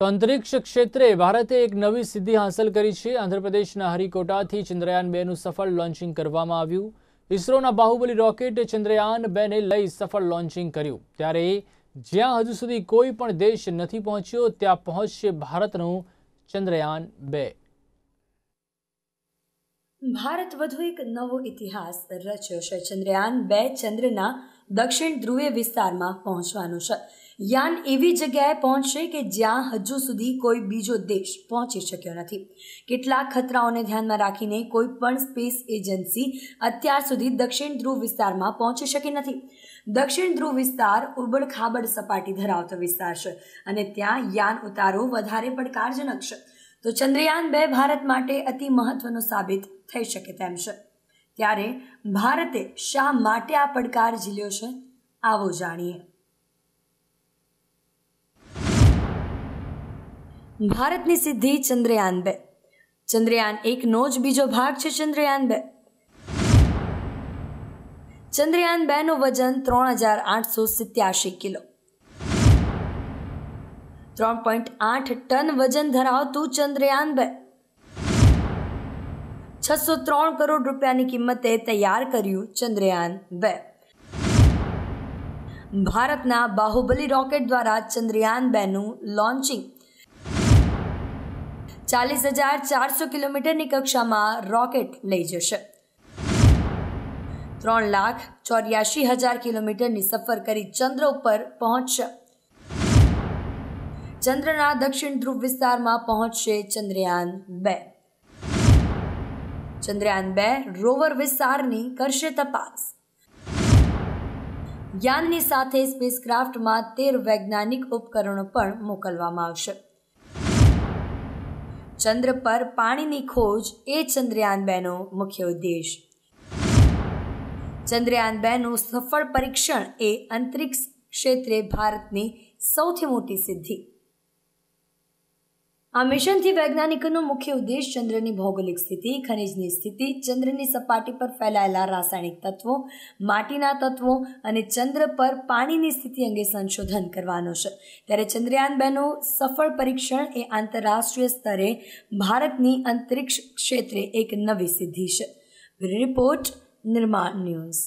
તો અંતરિક્ષ ક્ષેત્રે ભારતે એક નવી સિદ્ધિ હાંસલ કરી છે આંધ્રપ્રદેશના હરિકોટાથી ચંદ્રયાન બેનું સફળ લોન્ચિંગ કરવામાં આવ્યું ઇસરોના બાહુબલી રોકેટ ચંદ્રયાન બેને લઈ સફળ લોન્ચિંગ કર્યું ત્યારે જ્યાં હજુ સુધી કોઈ પણ દેશ નથી પહોંચ્યો ત્યાં પહોંચશે ભારતનું ચંદ્રયાન બે ભારત વધુ એક નવો ઇતિહાસ રચ્યો છે ચંદ્રયાન બે ચંદ્રના દક્ષિણ ધ્રુવીય વિસ્તારમાં પહોંચવાનું છે યાન એવી જગ્યાએ પહોંચશે કે જ્યાં હજુ સુધી કોઈ બીજો દેશ પહોંચી શક્યો નથી કેટલાક ખતરાઓને ધ્યાનમાં રાખીને કોઈ પણ સ્પેસ એજન્સી અત્યાર સુધી દક્ષિણ ધ્રુવ વિસ્તારમાં પહોંચી શકી નથી દક્ષિણ ધ્રુવ વિસ્તાર ઉબડખાબડ સપાટી ધરાવતો વિસ્તાર છે અને ત્યાં યાન ઉતારો વધારે પડકારજનક છે તો ચંદ્રયાન બે ભારત માટે અતિ મહત્વનું સાબિત થઈ શકે તેમ છે ત્યારે ભારતે શા માટે આ પડકાર ઝીલ્યો છે આવો જાણીએ ભારતની સિદ્ધિ ચંદ્રયાન બે ચંદ્રયાન એકનો જ બીજો ભાગ છે ચંદ્રયાન બે ચંદ્રયાન બેનું વજન ત્રણ હજાર આઠસો સિત્યાસી કિલો ત્રણ પોઈન્ટ આઠ ટન વજન ધરાવતું ચંદ્રયાન બે છસો ત્રણ કરોડ રૂપિયાની કિંમતે તૈયાર કર્યું ચંદ્રયાન બે ભારતના બાહુબલી રોકેટ દ્વારા ચંદ્રયાન બેનું લોન્ચિંગ ચાલીસ હજાર ચારસો કિલોમીટરની કક્ષામાં રોકેટ લઈ જશે ત્રણ લાખ ચોર્યાસી હજાર કિલોમીટરની સફર કરી ચંદ્ર ઉપર પહોંચશે ચંદ્રના દક્ષિણ ધ્રુવ વિસ્તારમાં પહોંચશે ચંદ્રયાન બે ચંદ્રયાન બે રોવર વિસ્તારની કરશે તપાસ યાનની સાથે સ્પેસક્રાફ્ટમાં તેર વૈજ્ઞાનિક ઉપકરણો પણ મોકલવામાં આવશે ચંદ્ર પર પાણીની ખોજ એ ચંદ્રયાન બેનો મુખ્ય ઉદ્દેશ ચંદ્રયાન બેનું સફળ પરીક્ષણ એ અંતરિક્ષ ક્ષેત્રે ભારતની સૌથી મોટી સિદ્ધિ આ મિશનથી વૈજ્ઞાનિકોનો મુખ્ય ઉદ્દેશ ચંદ્રની ભૌગોલિક સ્થિતિ ખનિજની સ્થિતિ ચંદ્રની સપાટી પર ફેલાયેલા રાસાયણિક તત્વો માટીના તત્વો અને ચંદ્ર પર પાણીની સ્થિતિ અંગે સંશોધન કરવાનો છે ત્યારે ચંદ્રયાન બેનું સફળ પરીક્ષણ એ આંતરરાષ્ટ્રીય સ્તરે ભારતની અંતરિક્ષ ક્ષેત્રે એક નવી સિદ્ધિ છે રિપોર્ટ નિર્માણ ન્યૂઝ